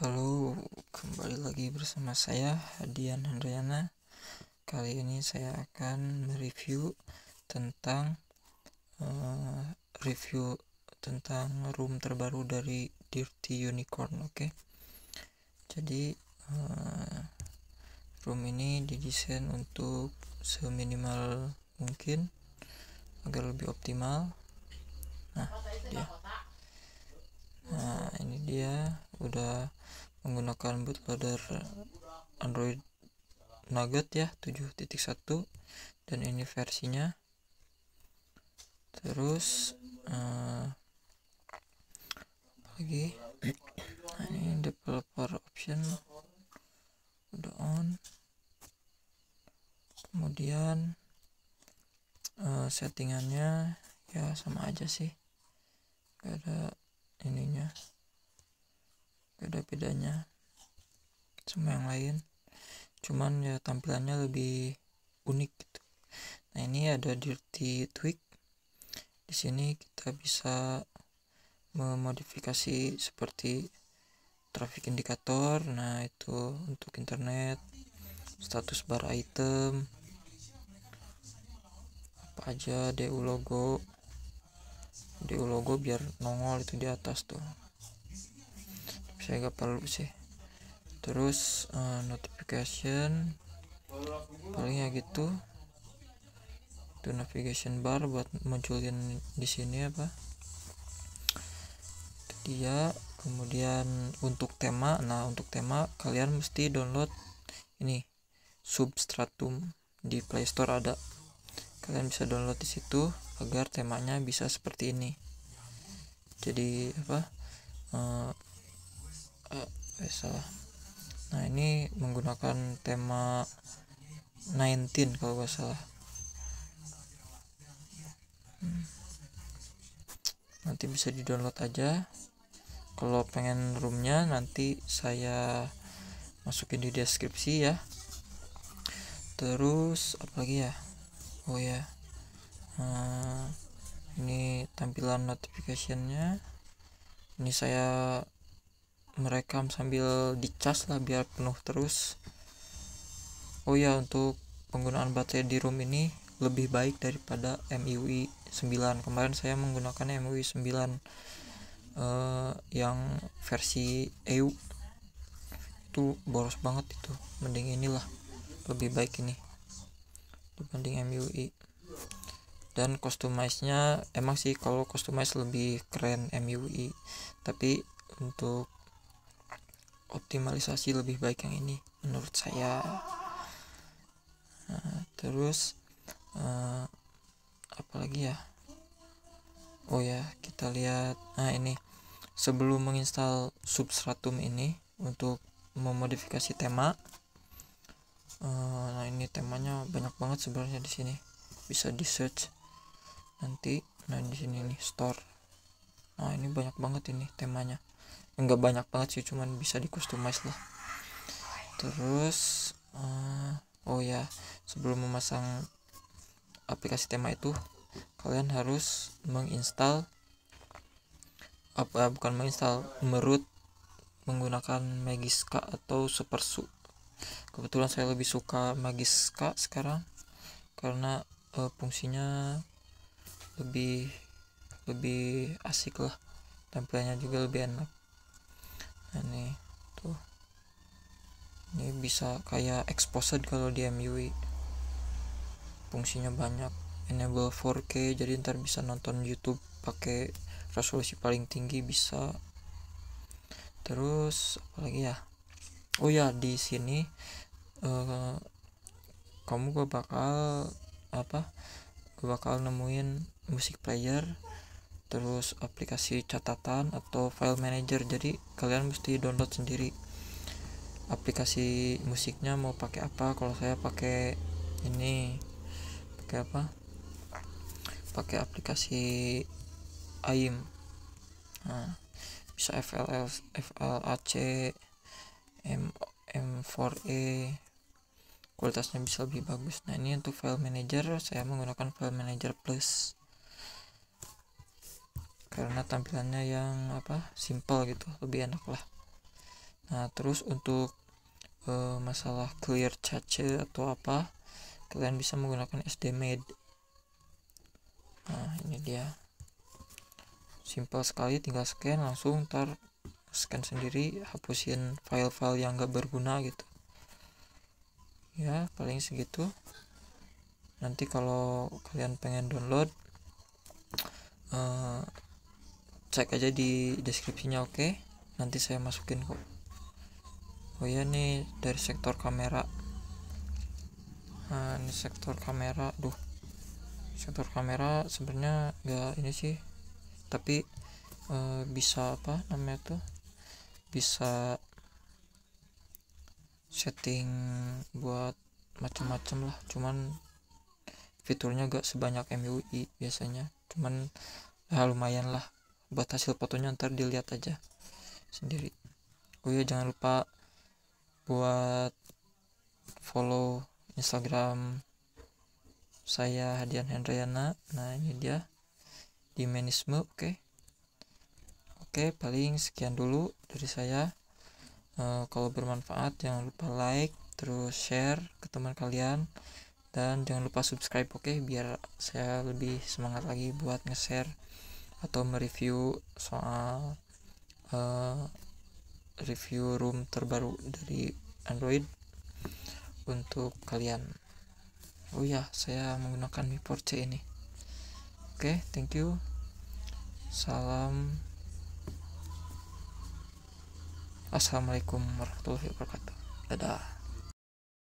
Halo, kembali lagi bersama saya Hadian Hendriana. Kali ini saya akan mereview tentang uh, review tentang room terbaru dari Dirty Unicorn, oke. Okay? Jadi uh, room ini didesain untuk seminimal mungkin agar lebih optimal. Nah, dia. Nah, ini dia udah menggunakan bootloader Android Nugget ya 7.1 dan ini versinya terus uh, lagi nah, ini developer option udah on kemudian uh, settingannya ya sama aja sih gak ada ininya ada bedanya sama yang lain cuman ya tampilannya lebih unik gitu nah ini ada dirty tweak di sini kita bisa memodifikasi seperti traffic indikator nah itu untuk internet status bar item apa aja DU logo DU logo biar nongol itu di atas tuh saya nggak perlu sih terus uh, notification palingnya gitu itu navigation bar buat munculin di sini apa itu dia kemudian untuk tema nah untuk tema kalian mesti download ini substratum di playstore ada kalian bisa download di situ agar temanya bisa seperti ini jadi apa eh, uh, eh, salah nah ini menggunakan tema 19 kalau gak salah hmm. nanti bisa di download aja kalau pengen roomnya nanti saya masukin di deskripsi ya terus apalagi ya oh ya hmm. ini tampilan notificationnya ini saya merekam sambil dicas lah biar penuh terus oh ya untuk penggunaan baterai di room ini lebih baik daripada MIUI 9 kemarin saya menggunakan MIUI 9 uh, yang versi EU itu boros banget itu mending inilah lebih baik ini dibanding MIUI dan customize-nya emang sih kalau customize lebih keren MIUI tapi untuk optimalisasi lebih baik yang ini menurut saya nah, terus uh, eh, apalagi ya oh ya kita lihat nah ini sebelum menginstal substratum ini untuk memodifikasi tema eh, nah ini temanya banyak banget sebenarnya di sini bisa di search nanti nah di sini nih store nah ini banyak banget ini temanya nggak banyak banget sih cuman bisa di customize lah terus uh, oh ya sebelum memasang aplikasi tema itu kalian harus menginstal apa eh, bukan menginstal merut menggunakan Magiska atau Supersu kebetulan saya lebih suka Magiska sekarang karena uh, fungsinya lebih lebih asik lah tampilannya juga lebih enak nah, tuh ini bisa kayak exposed kalau di MIUI fungsinya banyak enable 4K jadi ntar bisa nonton YouTube pakai resolusi paling tinggi bisa terus apalagi ya oh ya di sini uh, kamu gak bakal apa gak bakal nemuin musik player terus aplikasi catatan atau file manager jadi kalian mesti download sendiri aplikasi musiknya mau pakai apa kalau saya pakai ini pakai apa pakai aplikasi AIM nah, bisa FLL FLAC M M4E kualitasnya bisa lebih bagus nah ini untuk file manager saya menggunakan file manager plus karena tampilannya yang apa simple gitu lebih enak lah nah terus untuk e, masalah clear cache atau apa kalian bisa menggunakan SD made nah ini dia simple sekali tinggal scan langsung ntar scan sendiri hapusin file-file yang gak berguna gitu ya paling segitu nanti kalau kalian pengen download uh, cek aja di deskripsinya oke okay? nanti saya masukin kok oh iya nih dari sektor kamera nah, ini sektor kamera duh sektor kamera sebenarnya enggak ini sih tapi e, bisa apa namanya tuh bisa setting buat macam-macam lah cuman fiturnya gak sebanyak MUI biasanya cuman ya lumayan lah buat hasil fotonya ntar dilihat aja sendiri oh ya jangan lupa buat follow instagram saya Hadian Hendrayana nah ini dia di menisme oke okay. oke okay, paling sekian dulu dari saya e, kalau bermanfaat jangan lupa like terus share ke teman kalian dan jangan lupa subscribe oke okay? biar saya lebih semangat lagi buat nge-share atau mereview soal uh, review room terbaru dari Android untuk kalian. Oh ya, saya menggunakan Mi 4C ini. Oke, okay, thank you. Salam. Assalamualaikum warahmatullahi wabarakatuh. Dadah.